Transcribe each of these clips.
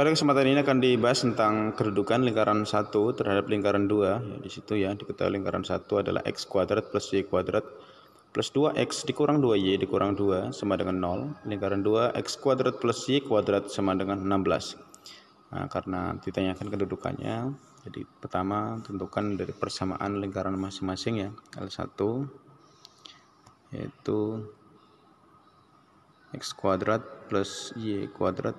Pada kesempatan ini akan dibahas tentang kedudukan lingkaran 1 terhadap lingkaran 2. Ya, di situ ya diketahui lingkaran 1 adalah x kuadrat plus y kuadrat plus 2x dikurang 2y dikurang 2 sama dengan 0. Lingkaran 2 x kuadrat plus y kuadrat sama dengan 16. Nah, karena ditanyakan kedudukannya, jadi pertama tentukan dari persamaan lingkaran masing-masing ya. L1 yaitu x kuadrat plus y kuadrat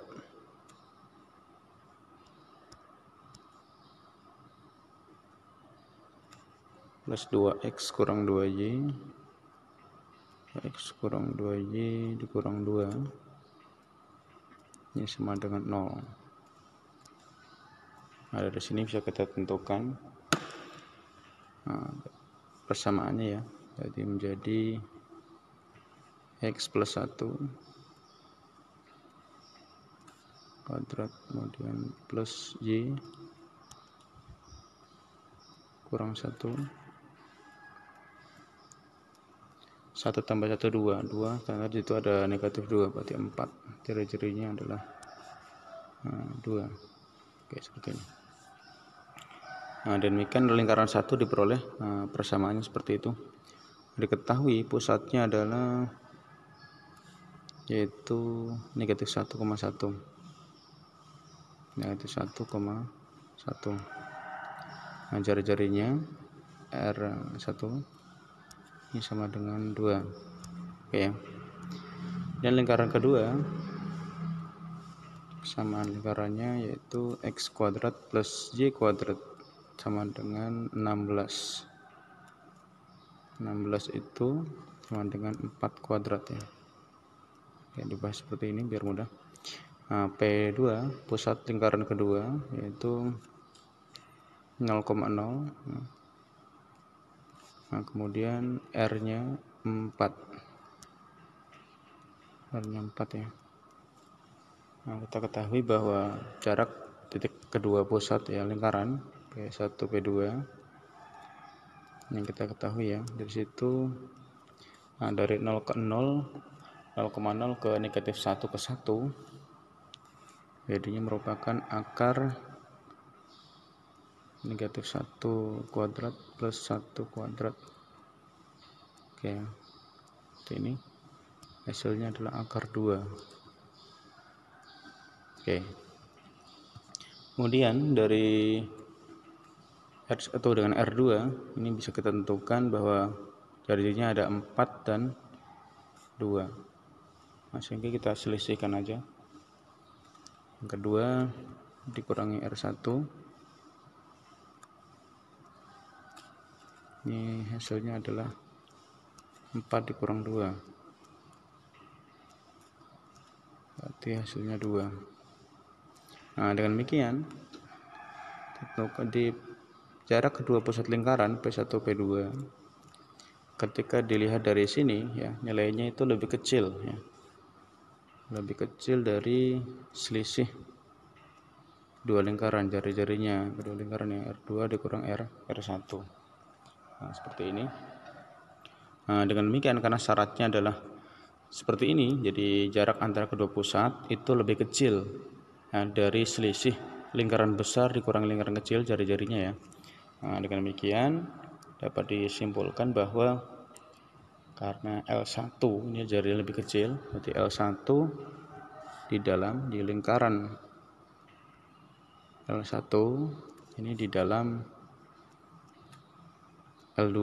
plus 2x kurang 2y x kurang 2y dikurang 2 ini sama dengan 0 nah dari sini bisa kita tentukan nah, persamaannya ya jadi menjadi x plus 1 kuadrat kemudian plus y kurang 1 1 tambah 1 2 2 karena itu ada negatif 2 berarti 4 ciri-cirinya adalah nah, eh, 2 oke seperti ini nah dan demikian lingkaran 1 diperoleh nah, persamaannya seperti itu diketahui pusatnya adalah yaitu negatif 1,1 negatif 1,1 nah jari-jarinya R1 ini sama dengan 2 oke okay. dan lingkaran kedua kesamaan lingkarannya yaitu x kuadrat plus y kuadrat sama dengan 16 16 itu sama dengan 4 kuadrat ya ya dibahas seperti ini biar mudah nah, P2 pusat lingkaran kedua yaitu 0,0 nah kemudian R nya 4 R nya 4 ya nah kita ketahui bahwa jarak titik kedua pusat ya lingkaran P1 P2 yang kita ketahui ya dari situ nah, dari 0 ke 0 0 ke negatif 1 ke 1 jadinya merupakan akar negatif 1 kuadrat plus 1 kuadrat oke Jadi ini hasilnya adalah akar 2 oke kemudian dari r atau dengan R2 ini bisa kita tentukan bahwa jadinya ada 4 dan 2 masing nah, kita selisihkan aja yang kedua dikurangi R1 ini hasilnya adalah 4 dikurang 2 berarti hasilnya 2 nah dengan demikian di jarak kedua pusat lingkaran P1 P2 ketika dilihat dari sini ya nilainya itu lebih kecil ya lebih kecil dari selisih dua lingkaran jari-jarinya kedua lingkaran yang R2 dikurang R R1 nah, seperti ini nah, dengan demikian karena syaratnya adalah seperti ini jadi jarak antara kedua pusat itu lebih kecil nah, dari selisih lingkaran besar dikurangi lingkaran kecil jari-jarinya ya nah, dengan demikian dapat disimpulkan bahwa karena L1 ini jari lebih kecil berarti L1 di dalam di lingkaran L1 ini di dalam L2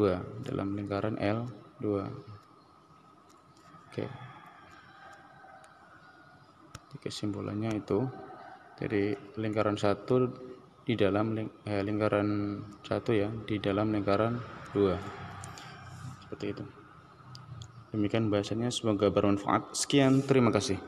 dalam lingkaran L2 oke kesimpulannya itu dari lingkaran satu di dalam ling eh, lingkaran satu ya di dalam lingkaran dua seperti itu demikian bahasanya semoga bermanfaat sekian terima kasih